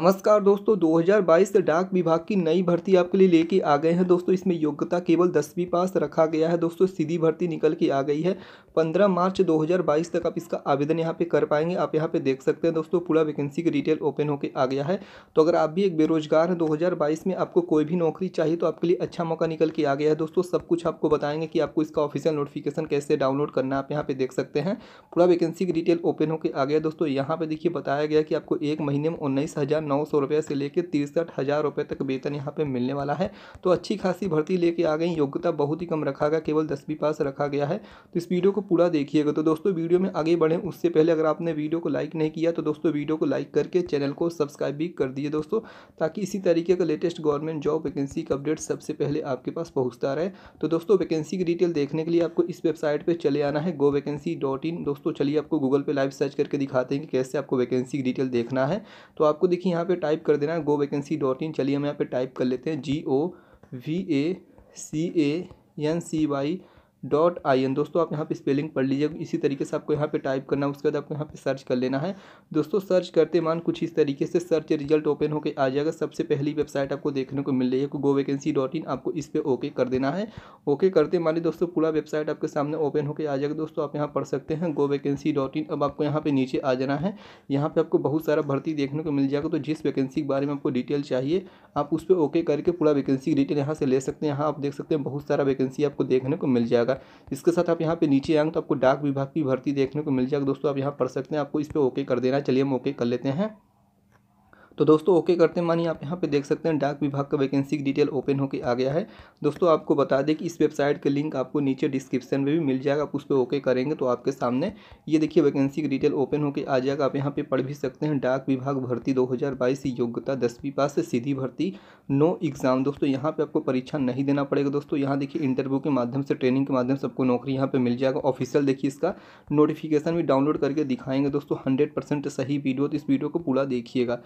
नमस्कार दोस्तों 2022 डाक विभाग की नई भर्ती आपके लिए लेके आ गए हैं दोस्तों इसमें योग्यता केवल दसवीं पास रखा गया है दोस्तों सीधी भर्ती निकल के आ गई है 15 मार्च 2022 तक आप इसका आवेदन यहाँ पे कर पाएंगे आप यहाँ पे देख सकते हैं दोस्तों पूरा वैकेंसी की डिटेल ओपन होके आ गया है तो अगर आप भी एक बेरोजगार हैं दो में आपको कोई भी नौकरी चाहिए तो आपके लिए अच्छा मौका निकल के आ गया है दोस्तों सब कुछ आपको बताएंगे कि आपको इसका ऑफिशियल नोटिफिकेशन कैसे डाउनलोड करना है आप यहाँ पर देख सकते हैं पूरा वैकेंसी की डिटेल ओपन होकर आ गया दोस्तों यहाँ पर देखिए बताया गया कि आपको एक महीने में उन्नीस नौ सौ रुपये से लेकर तिरसठ हज़ार रुपये तक वेतन यहाँ पे मिलने वाला है तो अच्छी खासी भर्ती लेके आ गई योग्यता बहुत ही कम रखा गया केवल दसवीं पास रखा गया है तो इस वीडियो को पूरा देखिएगा तो दोस्तों वीडियो में आगे बढ़ें उससे पहले अगर आपने वीडियो को लाइक नहीं किया तो दोस्तों वीडियो को लाइक करके चैनल को सब्सक्राइब भी कर दिए दोस्तों ताकि इसी तरीके का लेटेस्ट गवर्नमेंट जॉब वैकेंसी का अपडेट सबसे पहले आपके पास पहुँचता रहे तो दोस्तों वैकेंसी की डिटेल देखने के लिए आपको इस वेबसाइट पर चले आना है गो डॉट इन दोस्तों चलिए आपको गूगल पर लाइव सर्च करके दिखाते हैं कि कैसे आपको वैकेंसी की डिटेल देखना है तो आपको देखिए यहाँ पे टाइप कर देना है गो वैकेंसी डॉट इन चलिए हम यहाँ पे टाइप कर लेते हैं G O V A C A N C Y dot I N दोस्तों आप यहाँ पे स्पेलिंग पढ़ लीजिए इसी तरीके से आपको यहाँ पे टाइप करना है उसके बाद आपको यहाँ पे सर्च कर लेना है दोस्तों सर्च करते मान कुछ इस तरीके से सर्च रिजल्ट ओपन होकर आ जाएगा सबसे पहली वेबसाइट आपको देखने को मिल रही है गो वैकेंसी डॉट इन आपको इस पर ओके कर देना है ओके करते माने दोस्तों पूरा वेबसाइट आपके सामने ओपन होकर आ जाएगा दोस्तों आप यहाँ पढ़ सकते हैं गो वैकेंसी डॉट इन अब आपको यहाँ पर नीचे आ जाना है यहाँ पर आपको बहुत सारा भर्ती देखने को मिल जाएगा तो जिस वैकेंसी के बारे में आपको डिटेल चाहिए आप उस पर ओके करके पूरा वैकेंसी डिटेल यहाँ से ले सकते हैं यहाँ आप देख सकते हैं बहुत सारा वैकेंसी आपको देखने को मिल जाएगा जाएगा इसके साथ आप यहाँ पे नीचे आएंगे तो आपको डाक विभाग की भर्ती देखने को मिल जाएगा दोस्तों आप यहाँ पढ़ सकते हैं आपको इस पर ओके कर देना चलिए हम ओके कर लेते हैं तो दोस्तों ओके करते हैं मानिए आप यहाँ पे देख सकते हैं डाक विभाग का वैकेंसी की डिटेल ओपन होकर आ गया है दोस्तों आपको बता दें कि इस वेबसाइट का लिंक आपको नीचे डिस्क्रिप्शन में भी मिल जाएगा आप उस पर ओके करेंगे तो आपके सामने ये देखिए वैकेंसी की डिटेल ओपन होकर आ जाएगा आप यहाँ पर पढ़ भी सकते हैं डाक विभाग भर्ती दो योग्यता दसवीं पास से सीधी भर्ती नो एग्ज़ाम दोस्तों यहाँ पर आपको परीक्षा नहीं देना पड़ेगा दोस्तों यहाँ देखिए इंटरव्यू के माध्यम से ट्रेनिंग के माध्यम से आपको नौकरी यहाँ पर मिल जाएगा ऑफिशियल देखिए इसका नोटिफिकेशन भी डाउनलोड करके दिखाएंगे दोस्तों हंड्रेड सही वीडियो तो इस वीडियो को पूरा देखिएगा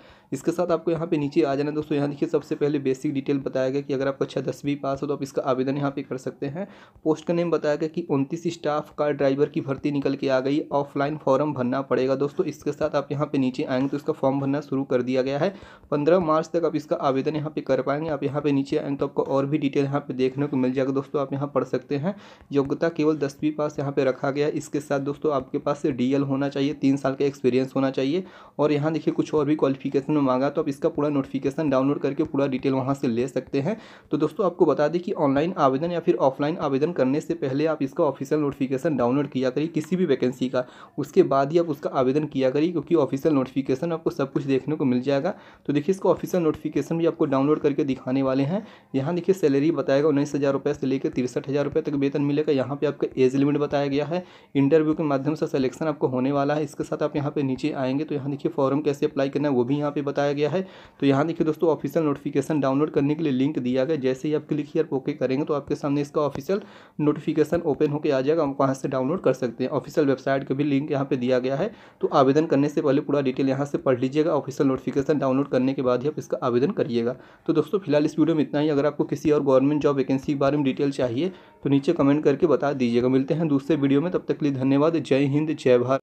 इसके साथ आपको यहाँ पे नीचे आ जाना दोस्तों यहाँ देखिए सबसे पहले बेसिक डिटेल बताया गया कि अगर आप कक्षा अच्छा दसवीं पास हो तो आप इसका आवेदन यहाँ पे कर सकते हैं पोस्ट का नेम बताया गया कि उनतीस स्टाफ कार ड्राइवर की भर्ती निकल के आ गई ऑफलाइन फॉर्म भरना पड़ेगा दोस्तों इसके साथ आप यहाँ पे नीचे आएंगे तो इसका फॉर्म भरना शुरू कर दिया गया है पंद्रह मार्च तक आप इसका आवेदन यहाँ पे कर पाएंगे आप यहाँ पर नीचे आएंगे तो आपको और भी डिटेल यहाँ पे देखने को मिल जाएगा दोस्तों आप यहाँ पढ़ सकते हैं योग्यता केवल दसवीं पास यहाँ पर रखा गया इसके साथ दोस्तों आपके पास डी होना चाहिए तीन साल का एक्सपीरियंस होना चाहिए और यहाँ देखिए कुछ और भी क्वालिफिकेशन में मांगा तो आप इसका पूरा नोटिफिकेशन डाउनलोड करके पूरा डिटेल वहाँ से ले सकते हैं तो दोस्तों आपको बता दें कि ऑनलाइन आवेदन या फिर ऑफलाइन आवेदन करने से पहले आप इसका ऑफिशियल नोटिफिकेशन डाउनलोड किया करिए किसी भी वैकेंसी का उसके बाद ही आप उसका आवेदन किया करिए क्योंकि ऑफिशियल नोटिफिकेशन आपको सब कुछ देखने को मिल जाएगा तो देखिए इसका ऑफिशियल नोटिफिकेशन भी आपको डाउनलोड करके दिखाने वाले हैं यहाँ देखिए सैलरी बताएगा उन्नीस हज़ार रुपये से लेकर तिरसठ हज़ार रुपये तक वेतन मिलेगा यहाँ पे आपका एज लिमिट बताया गया है इंटरव्यू के माध्यम से सिलेक्शन आपको होने वाला है इसके साथ आप यहाँ पे नीचे आएंगे तो यहाँ देखिए फॉर्म कैसे अप्लाई करना है वो भी यहाँ पे बताया बताया गया है तो यहाँ देखिए दोस्तों ऑफिशियल नोटिफिकेशन डाउनलोड करने के लिए लिंक दिया गया जैसे ही आप क्लिक हीयर ओके करेंगे तो आपके सामने इसका ऑफिशियल नोटिफिकेशन ओपन होकर आ जाएगा आप वहाँ से डाउनलोड कर सकते हैं ऑफिशियल वेबसाइट का भी लिंक यहाँ पर दिया गया है तो आवेदन करने से पहले पूरा डिटेल यहाँ से पढ़ लीजिएगा ऑफिशियल नोटिफिकेशन डाउनलोड करने के बाद ही आप इसका आवेदन करिएगा तो दोस्तों फिलहाल इस वीडियो में इतना ही अगर आपको किसी और गवर्नमेंट जॉब वैकेंसी के बारे में डिटेल चाहिए तो नीचे कमेंट करके बता दीजिएगा मिलते हैं दूसरे वीडियो में तब तक के लिए धन्यवाद जय हिंद जय भारत